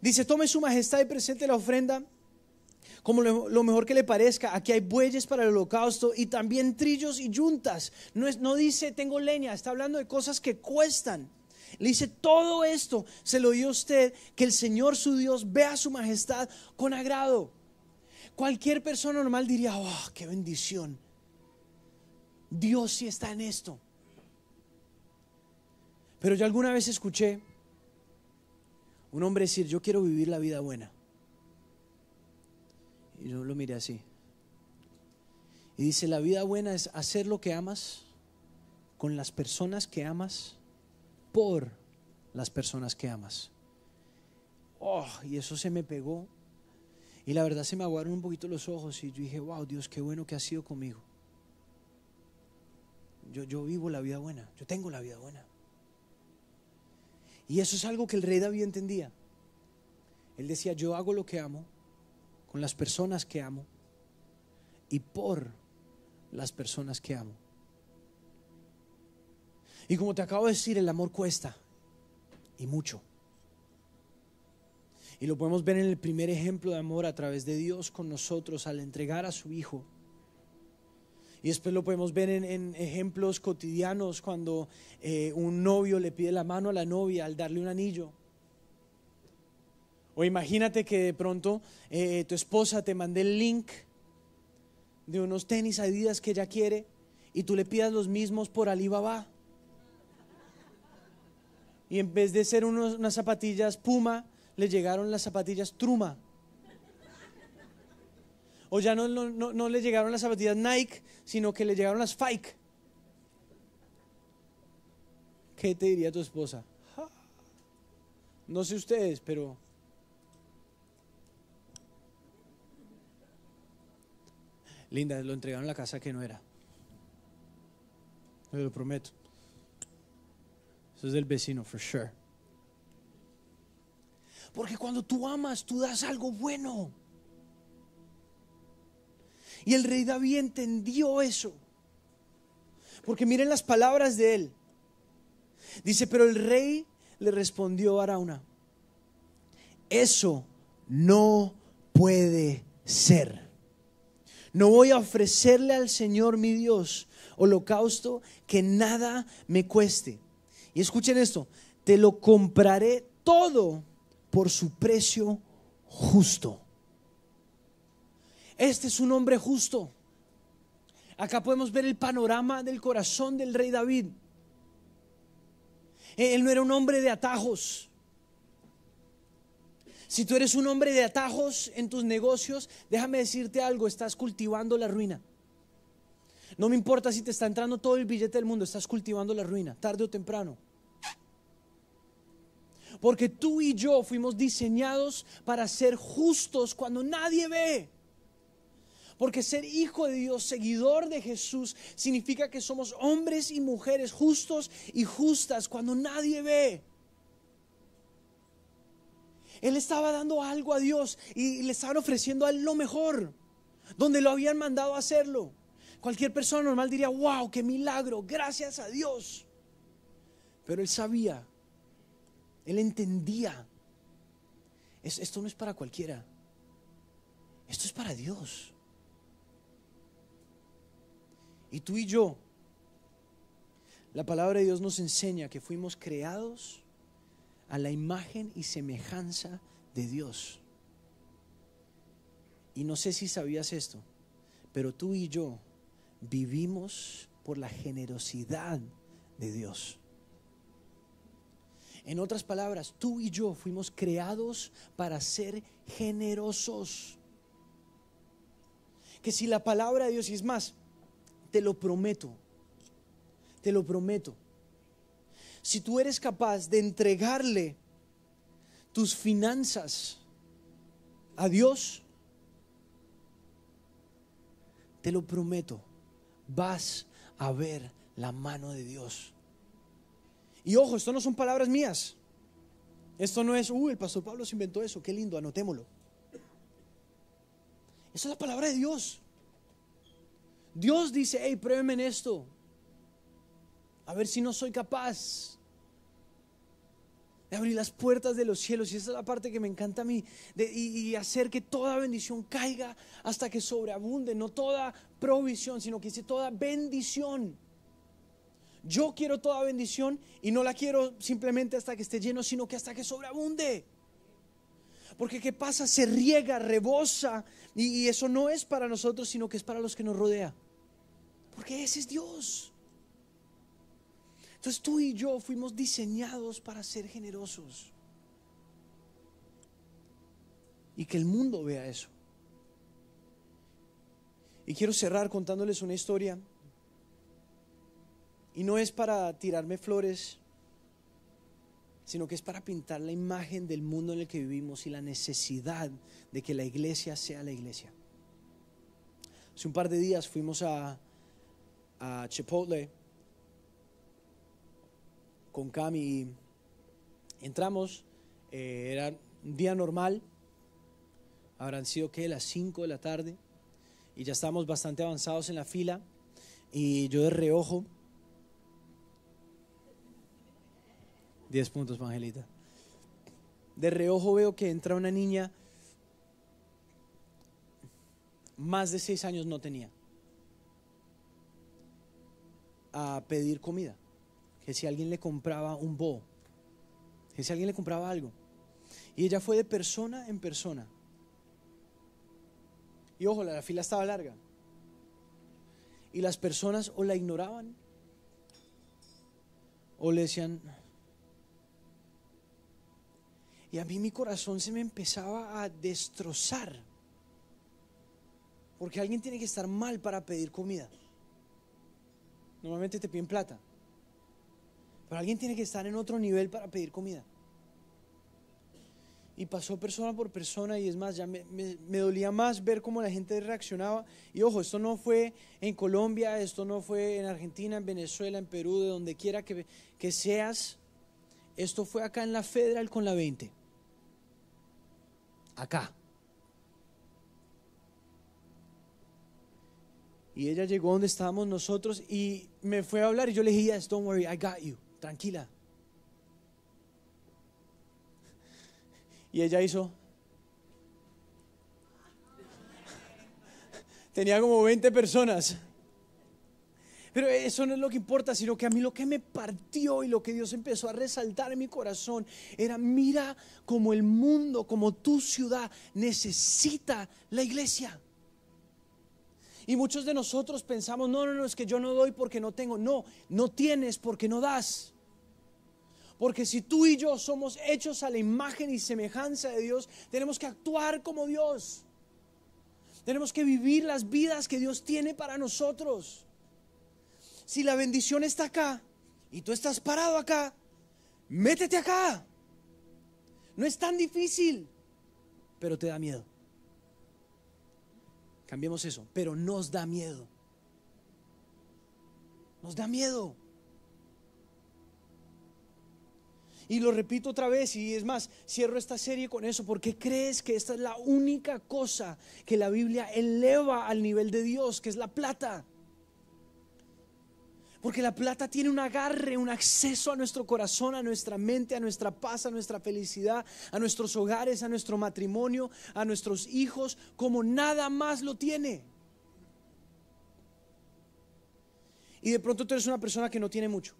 Dice, tome su majestad y presente la ofrenda como lo, mejor que le parezca. Aquí hay bueyes para el holocausto y también trillos y yuntas. No, no dice tengo leña, está hablando de cosas que cuestan. Le dice, todo esto se lo dio usted, que el Señor su Dios vea su majestad con agrado. Cualquier persona normal diría, oh, qué bendición. Dios sí está en esto. Pero yo alguna vez escuché un hombre decir, yo quiero vivir la vida buena. Y yo lo miré así. Y dice, la vida buena es hacer lo que amas con las personas que amas por las personas que amas. Oh, y eso se me pegó. Y la verdad se me aguaron un poquito los ojos y yo dije, wow, Dios, qué bueno que has sido conmigo. Yo, yo vivo la vida buena, yo tengo la vida buena. Y eso es algo que el rey David entendía. Él decía, yo hago lo que amo con las personas que amo y por las personas que amo. Y como te acabo de decir, el amor cuesta y mucho. Y lo podemos ver en el primer ejemplo de amor a través de Dios con nosotros al entregar a su Hijo. Y después lo podemos ver en, ejemplos cotidianos cuando eh, un novio le pide la mano a la novia al darle un anillo. O imagínate que de pronto eh, tu esposa te mande el link de unos tenis Adidas que ella quiere y tú le pidas los mismos por Alibaba. Y en vez de ser unas zapatillas Puma, le llegaron las zapatillas Truma. O ya no, no, no le llegaron las zapatillas Nike, sino que le llegaron las Fike. ¿Qué te diría tu esposa? No sé ustedes, pero Linda, lo entregaron a la casa que no era. Te lo prometo. Eso es del vecino, for sure. Porque cuando tú amas, tú das algo bueno. Y el rey David entendió eso. Porque miren las palabras de él. Dice, pero el rey le respondió a Arauna, eso no puede ser. No voy a ofrecerle al Señor mi Dios holocausto que nada me cueste. Y escuchen esto, te lo compraré todo por su precio justo. Este es un hombre justo. Acá podemos ver el panorama del corazón del rey David. Él no era un hombre de atajos. Si tú eres un hombre de atajos en tus negocios, déjame decirte algo, estás cultivando la ruina. No me importa si te está entrando todo el billete del mundo, estás cultivando la ruina, tarde o temprano. Porque tú y yo fuimos diseñados para ser justos cuando nadie ve. Porque ser hijo de Dios, seguidor de Jesús, significa que somos hombres y mujeres justos y justas cuando nadie ve. Él estaba dando algo a Dios y le estaban ofreciendo a él lo mejor, donde lo habían mandado a hacerlo. Cualquier persona normal diría, wow, qué milagro, gracias a Dios. Pero él sabía, él entendía, esto no es para cualquiera, esto es para Dios. Y tú y yo, la palabra de Dios nos enseña que fuimos creados a la imagen y semejanza de Dios. Y no sé si sabías esto, pero tú y yo vivimos por la generosidad de Dios. En otras palabras, tú y yo fuimos creados para ser generosos. Que si la palabra de Dios, y es más, te lo prometo, te lo prometo, si tú eres capaz de entregarle tus finanzas a Dios, te lo prometo, vas a ver la mano de Dios. Y ojo, esto no son palabras mías. Esto no es, uh, el pastor Pablo se inventó eso, qué lindo, anotémoslo. Esa es la palabra de Dios. Dios dice, hey, pruébenme en esto a ver si no soy capaz de abrir las puertas de los cielos. Y esa es la parte que me encanta a mí, y, hacer que toda bendición caiga hasta que sobreabunde, no toda provisión, sino que dice toda bendición. Yo quiero toda bendición y no la quiero simplemente hasta que esté lleno, sino que hasta que sobreabunde. Porque ¿qué pasa? Se riega, rebosa y, y eso no es para nosotros, sino que es para los que nos rodea. Porque ese es Dios. Entonces tú y yo fuimos diseñados para ser generosos. Y que el mundo vea eso. Y quiero cerrar contándoles una historia. Y no es para tirarme flores, sino que es para pintar la imagen del mundo en el que vivimos y la necesidad de que la iglesia sea la iglesia. Hace un par de días fuimos a, Chipotle con Cami entramos, eh, era un día normal, habrán sido que las 5 de la tarde y ya estábamos bastante avanzados en la fila y yo de reojo, 10 puntos, Angelita, de reojo veo que entra una niña, más de 6 años no tenía, a pedir comida que si alguien le compraba un bo, que si alguien le compraba algo. Y ella fue de persona en persona. Y ojo, la, fila estaba larga. Y las personas o la ignoraban o le decían... Y a mí mi corazón se me empezaba a destrozar. Porque alguien tiene que estar mal para pedir comida. Normalmente te piden plata. Pero alguien tiene que estar en otro nivel para pedir comida. Y pasó persona por persona y es más, ya me, dolía más ver cómo la gente reaccionaba. Y ojo, esto no fue en Colombia, esto no fue en Argentina, en Venezuela, en Perú, de donde quiera que, seas. Esto fue acá en la Federal con la 20. Acá. Y ella llegó donde estábamos nosotros y me fue a hablar y yo le dije, don't worry, I got you tranquila. Y ella hizo. Tenía como 20 personas. Pero eso no es lo que importa, sino que a mí lo que me partió y lo que Dios empezó a resaltar en mi corazón era, mira como el mundo, como tu ciudad necesita la iglesia. Y muchos de nosotros pensamos, no, no, no, es que yo no doy porque no tengo. No, no tienes porque no das. Porque si tú y yo somos hechos a la imagen y semejanza de Dios, tenemos que actuar como Dios. Tenemos que vivir las vidas que Dios tiene para nosotros. Si la bendición está acá y tú estás parado acá, métete acá. No es tan difícil, pero te da miedo. Cambiemos eso, pero nos da miedo. Nos da miedo. Y lo repito otra vez, y es más, cierro esta serie con eso, porque crees que esta es la única cosa que la Biblia eleva al nivel de Dios, que es la plata. Porque la plata tiene un agarre, un acceso a nuestro corazón, a nuestra mente, a nuestra paz, a nuestra felicidad, a nuestros hogares, a nuestro matrimonio, a nuestros hijos, como nada más lo tiene. Y de pronto tú eres una persona que no tiene mucho.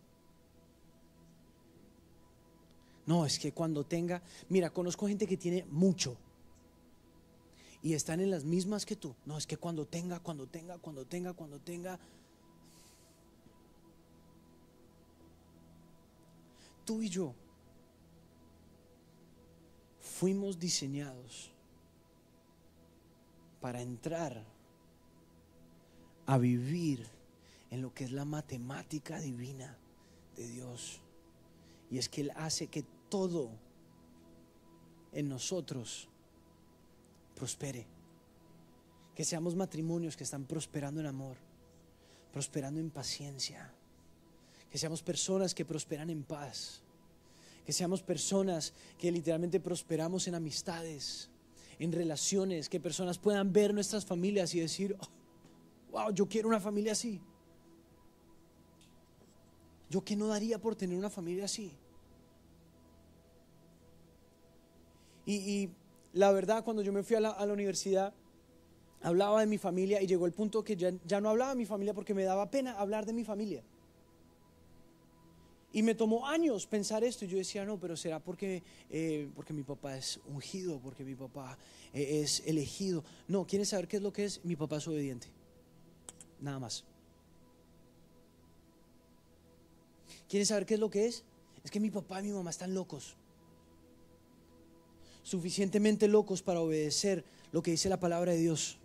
No, es que cuando tenga, mira, conozco gente que tiene mucho y están en las mismas que tú. No, es que cuando tenga, cuando tenga, cuando tenga, cuando tenga. Tú y yo fuimos diseñados para entrar a vivir en lo que es la matemática divina de Dios. Y es que Él hace que todo en nosotros prospere. Que seamos matrimonios que están prosperando en amor, prosperando en paciencia. Que seamos personas que prosperan en paz. Que seamos personas que literalmente prosperamos en amistades, en relaciones. Que personas puedan ver nuestras familias y decir, oh, wow, yo quiero una familia así. Yo que no daría por tener una familia así. Y, la verdad, cuando yo me fui a la, universidad, hablaba de mi familia y llegó el punto que ya, no hablaba de mi familia porque me daba pena hablar de mi familia. Y me tomó años pensar esto. Y yo decía, no, pero será porque, eh, porque mi papá es ungido, porque mi papá eh, es elegido. No, ¿quieres saber qué es lo que es? Mi papá es obediente. Nada más. ¿Quieren saber qué es lo que es? Es que mi papá y mi mamá están locos suficientemente locos para obedecer lo que dice la palabra de Dios.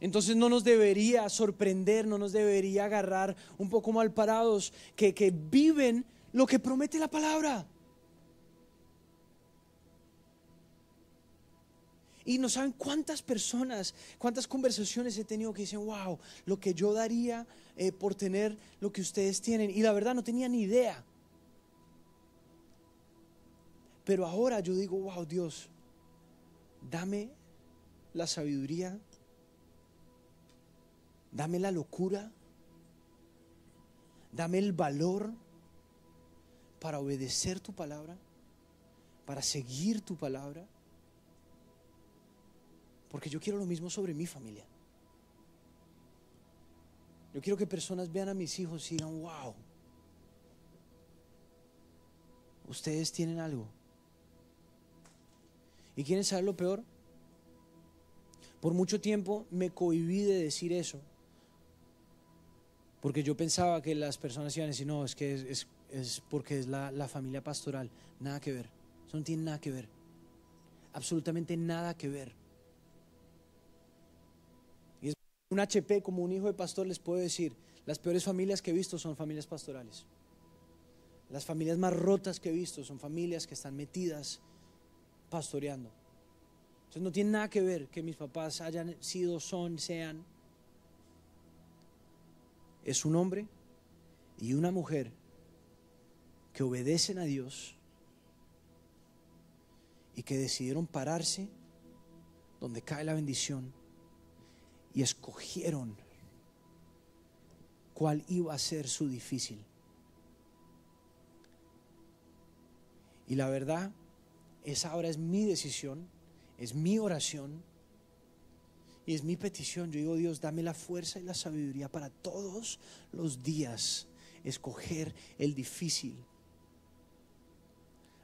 Entonces no nos debería sorprender, no nos debería agarrar un poco mal parados que, que viven lo que promete la palabra. Y no saben cuántas personas, cuántas conversaciones he tenido que dicen, wow, lo que yo daría eh, por tener lo que ustedes tienen. Y la verdad no tenía ni idea. Pero ahora yo digo, wow, Dios, dame la sabiduría, dame la locura, dame el valor para obedecer tu palabra, para seguir tu palabra, porque yo quiero lo mismo sobre mi familia. Yo quiero que personas vean a mis hijos y digan, wow, ustedes tienen algo. ¿Y quieren saber lo peor? Por mucho tiempo me cohibí de decir eso. Porque yo pensaba que las personas iban a decir, no, es que es, porque es la, la familia pastoral. Nada que ver. Eso no tiene nada que ver. Absolutamente nada que ver. Y es un HP como un hijo de pastor les puedo decir, las peores familias que he visto son familias pastorales. Las familias más rotas que he visto son familias que están metidas pastoreando. Entonces no tiene nada que ver que mis papás hayan sido, son, sean. Es un hombre y una mujer que obedecen a Dios y que decidieron pararse donde cae la bendición y escogieron cuál iba a ser su difícil. Y la verdad esa hora es mi decisión, es mi oración y es mi petición. Yo digo, Dios, dame la fuerza y la sabiduría para todos los días escoger el difícil,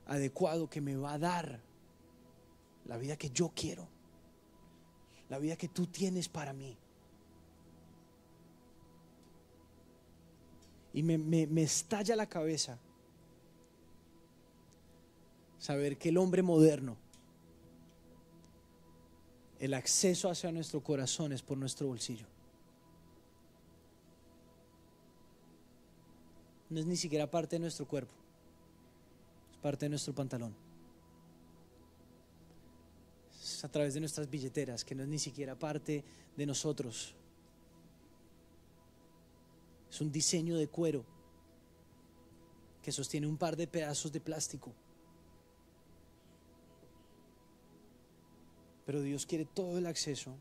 adecuado que me va a dar la vida que yo quiero, la vida que tú tienes para mí. Y me estalla la cabeza saber que el hombre moderno, el acceso hacia nuestro corazón es por nuestro bolsillo. No es ni siquiera parte de nuestro cuerpo, es parte de nuestro pantalón. Es a través de nuestras billeteras, que no es ni siquiera parte de nosotros. Es un diseño de cuero que sostiene un par de pedazos de plástico. Pero Dios quiere todo el acceso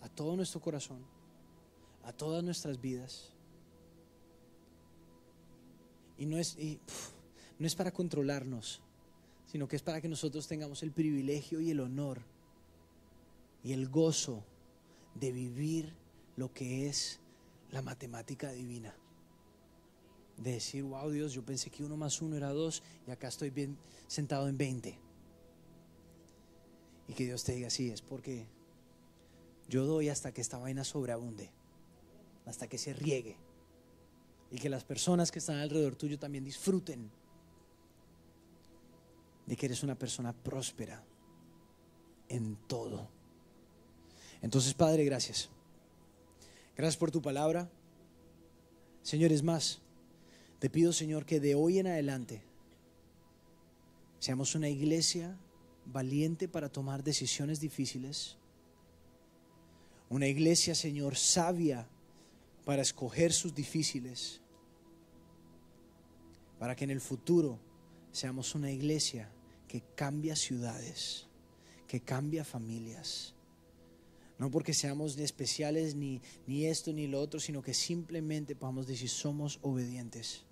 a todo nuestro corazón, a todas nuestras vidas. Y no es, no es para controlarnos, sino que es para que nosotros tengamos el privilegio y el honor y el gozo de vivir lo que es la matemática divina. De decir, wow Dios, yo pensé que uno más uno era dos y acá estoy bien sentado en veinte y que Dios te diga, sí, es porque yo doy hasta que esta vaina sobreabunde, hasta que se riegue. Y que las personas que están alrededor tuyo también disfruten de que eres una persona próspera en todo. Entonces, Padre, gracias. Gracias por tu palabra. Señores más, te pido, Señor, que de hoy en adelante seamos una iglesia valiente para tomar decisiones difíciles. Una iglesia, Señor, sabia para escoger sus difíciles. Para que en el futuro seamos una iglesia que cambia ciudades, que cambia familias. No porque seamos ni especiales ni, ni esto ni lo otro, sino que simplemente podamos decir somos obedientes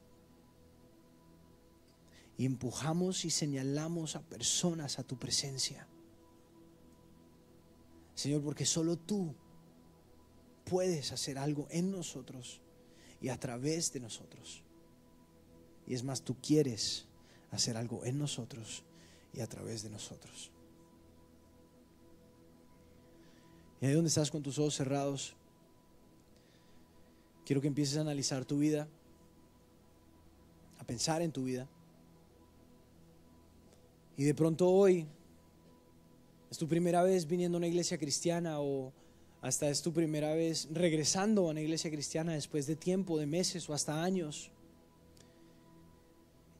y empujamos y señalamos a personas a tu presencia. Señor, porque solo tú puedes hacer algo en nosotros y a través de nosotros. Y es más, tú quieres hacer algo en nosotros y a través de nosotros. Y ahí donde estás con tus ojos cerrados, quiero que empieces a analizar tu vida, a pensar en tu vida. Y de pronto hoy es tu primera vez viniendo a una iglesia cristiana o hasta es tu primera vez regresando a una iglesia cristiana después de tiempo, de meses o hasta años.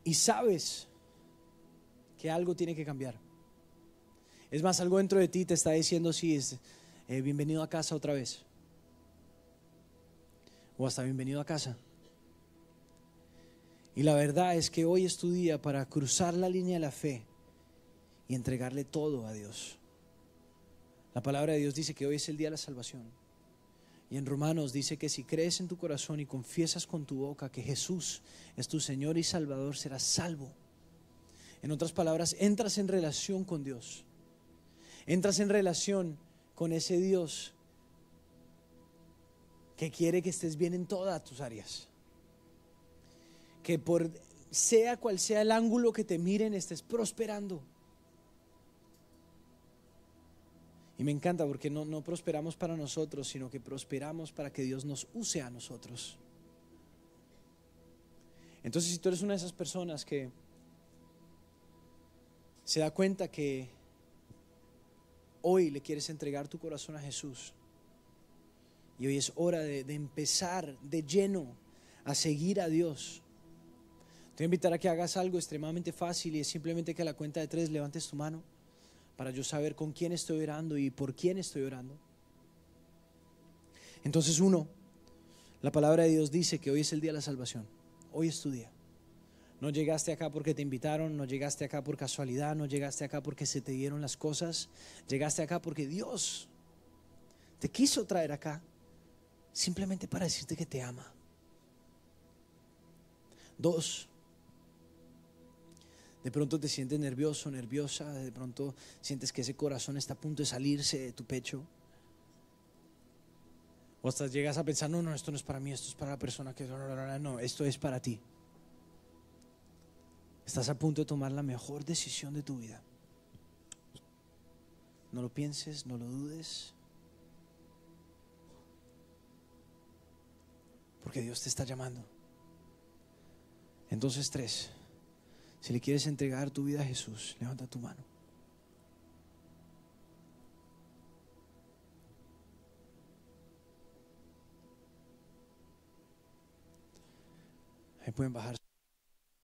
Y sabes que algo tiene que cambiar. Es más, algo dentro de ti te está diciendo, sí, es, eh, bienvenido a casa otra vez. O hasta bienvenido a casa. Y la verdad es que hoy es tu día para cruzar la línea de la fe y entregarle todo a Dios. La palabra de Dios dice que hoy es el día de la salvación. Y en Romanos dice que si crees en tu corazón y confiesas con tu boca que Jesús es tu Señor y Salvador, serás salvo. En otras palabras, entras en relación con Dios. Entras en relación con ese Dios que quiere que estés bien en todas tus áreas. Que por sea cual sea el ángulo que te miren, estés prosperando Y me encanta porque no, prosperamos para nosotros, sino que prosperamos para que Dios nos use a nosotros. Entonces, si tú eres una de esas personas que se da cuenta que hoy le quieres entregar tu corazón a Jesús, y hoy es hora de, de, empezar de lleno a seguir a Dios. Te voy a invitar a que hagas algo extremadamente fácil y es simplemente que a la cuenta de tres levantes tu mano para yo saber con quién estoy orando y por quién estoy orando. Entonces uno, la palabra de Dios dice que hoy es el día de la salvación, hoy es tu día. No llegaste acá porque te invitaron, no llegaste acá por casualidad, no llegaste acá porque se te dieron las cosas, llegaste acá porque Dios te quiso traer acá simplemente para decirte que te ama. Dos, de pronto te sientes nervioso, nerviosa, de pronto sientes que ese corazón está a punto de salirse de tu pecho. O hasta llegas a pensar, no, no, esto no es para mí, esto es para la persona que... No, esto es para ti. Estás a punto de tomar la mejor decisión de tu vida. No lo pienses, no lo dudes. Porque Dios te está llamando. Entonces, tres. Si le quieres entregar tu vida a Jesús, levanta tu mano. Ahí pueden bajar.